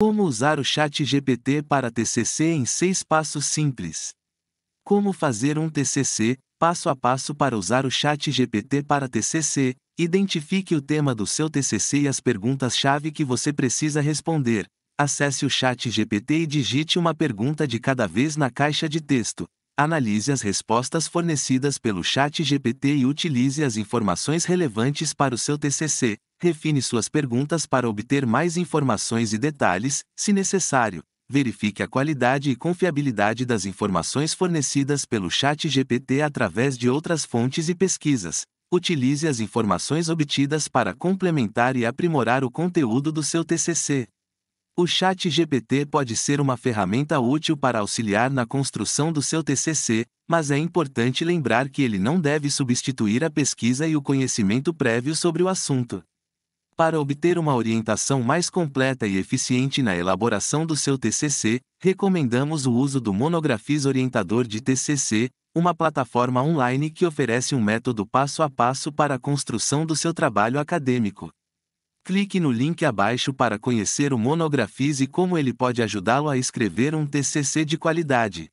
Como usar o Chat GPT para TCC em seis passos simples. Como fazer um TCC, passo a passo para usar o Chat GPT para TCC. Identifique o tema do seu TCC e as perguntas-chave que você precisa responder. Acesse o Chat GPT e digite uma pergunta de cada vez na caixa de texto. Analise as respostas fornecidas pelo Chat GPT e utilize as informações relevantes para o seu TCC refine suas perguntas para obter mais informações e detalhes, se necessário. Verifique a qualidade e confiabilidade das informações fornecidas pelo Chat GPT através de outras fontes e pesquisas. Utilize as informações obtidas para complementar e aprimorar o conteúdo do seu TCC. O Chat GPT pode ser uma ferramenta útil para auxiliar na construção do seu TCC, mas é importante lembrar que ele não deve substituir a pesquisa e o conhecimento prévio sobre o assunto. Para obter uma orientação mais completa e eficiente na elaboração do seu TCC, recomendamos o uso do Monografis Orientador de TCC, uma plataforma online que oferece um método passo a passo para a construção do seu trabalho acadêmico. Clique no link abaixo para conhecer o Monografis e como ele pode ajudá-lo a escrever um TCC de qualidade.